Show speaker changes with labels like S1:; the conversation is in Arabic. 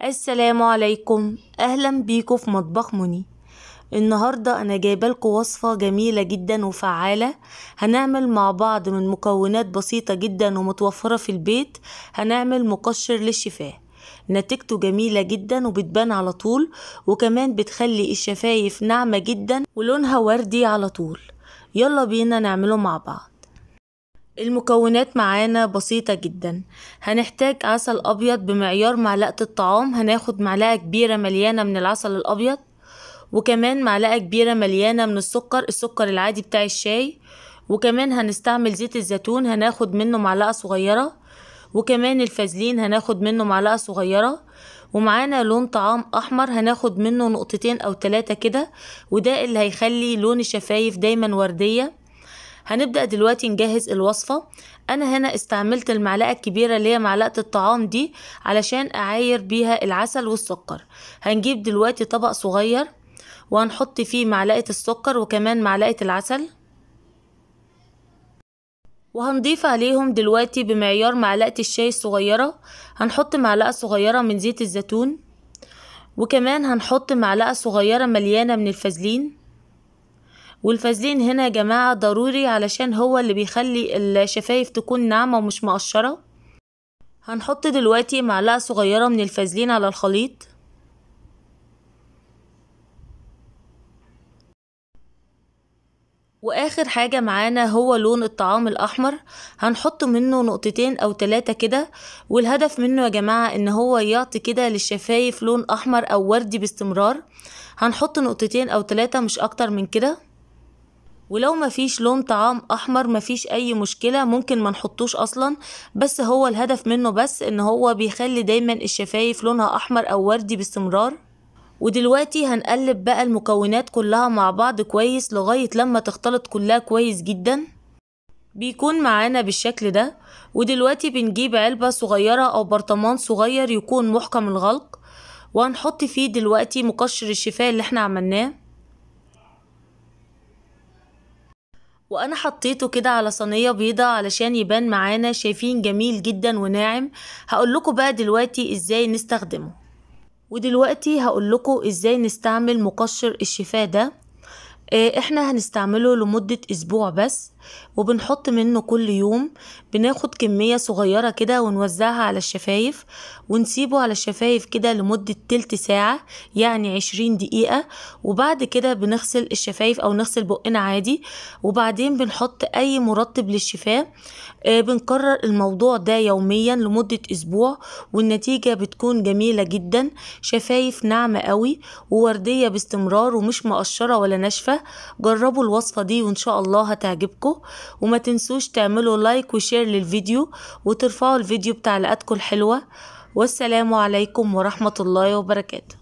S1: السلام عليكم اهلا بيكم في مطبخ مني النهاردة انا جايبالكوا وصفة جميلة جدا وفعالة هنعمل مع بعض من مكونات بسيطة جدا ومتوفرة في البيت هنعمل مقشر للشفاه نتيجته جميلة جدا وبتبان على طول وكمان بتخلي الشفايف ناعمة جدا ولونها وردي على طول يلا بينا نعمله مع بعض المكونات معانا بسيطة جدا هنحتاج عسل أبيض بمعيار معلقة الطعام هناخد معلقة كبيرة مليانة من العسل الأبيض وكمان معلقة كبيرة مليانة من السكر السكر العادي بتاع الشاي وكمان هنستعمل زيت الزيتون هناخد منه معلقة صغيرة وكمان الفازلين هناخد منه معلقة صغيرة ومعانا لون طعام أحمر هناخد منه نقطتين أو تلاتة كده وده اللي هيخلي لون الشفايف دايما وردية هنبدأ دلوقتي نجهز الوصفة أنا هنا استعملت المعلقة الكبيرة اللي هي معلقة الطعام دي علشان أعاير بيها العسل والسكر هنجيب دلوقتي طبق صغير وهنحط فيه معلقة السكر وكمان معلقة العسل وهنضيف عليهم دلوقتي بمعيار معلقة الشاي الصغيرة هنحط معلقة صغيرة من زيت الزيتون وكمان هنحط معلقة صغيرة مليانة من الفازلين والفازلين هنا يا جماعة ضروري علشان هو اللي بيخلي الشفايف تكون ناعمة ومش مقشرة هنحط دلوقتي معلقة صغيرة من الفازلين على الخليط واخر حاجة معانا هو لون الطعام الاحمر هنحط منه نقطتين او تلاتة كده والهدف منه يا جماعة ان هو يعطي كده للشفايف لون احمر او وردي باستمرار هنحط نقطتين او تلاتة مش اكتر من كده ولو مفيش لون طعام احمر مفيش اي مشكله ممكن ما نحطوش اصلا بس هو الهدف منه بس ان هو بيخلي دايما الشفايف لونها احمر او وردي باستمرار ودلوقتي هنقلب بقى المكونات كلها مع بعض كويس لغايه لما تختلط كلها كويس جدا بيكون معانا بالشكل ده ودلوقتي بنجيب علبة صغيرة أو برطمان صغير يكون محكم الغلق وهنحط فيه دلوقتي مقشر الشفاء اللي احنا عملناه وانا حطيته كده على صينيه بيضه علشان يبان معانا شايفين جميل جدا وناعم هقول لكم بقى دلوقتي ازاي نستخدمه ودلوقتي هقول لكم ازاي نستعمل مقشر الشفاه ده آه، احنا هنستعمله لمده اسبوع بس وبنحط منه كل يوم بناخد كمية صغيرة كده ونوزعها على الشفايف ونسيبه على الشفايف كده لمدة تلت ساعة يعني عشرين دقيقة وبعد كده بنغسل الشفايف أو نغسل بقنا عادي وبعدين بنحط أي مرطب للشفاه آه، بنكرر الموضوع ده يوميا لمدة أسبوع والنتيجة بتكون جميلة جدا شفايف ناعمة قوي ووردية باستمرار ومش مقشرة ولا ناشفة جربوا الوصفة دي وإن شاء الله هتعجبكم وما تنسوش تعملوا لايك وشير للفيديو وترفعوا الفيديو بتعليقاتكم الحلوة والسلام عليكم ورحمة الله وبركاته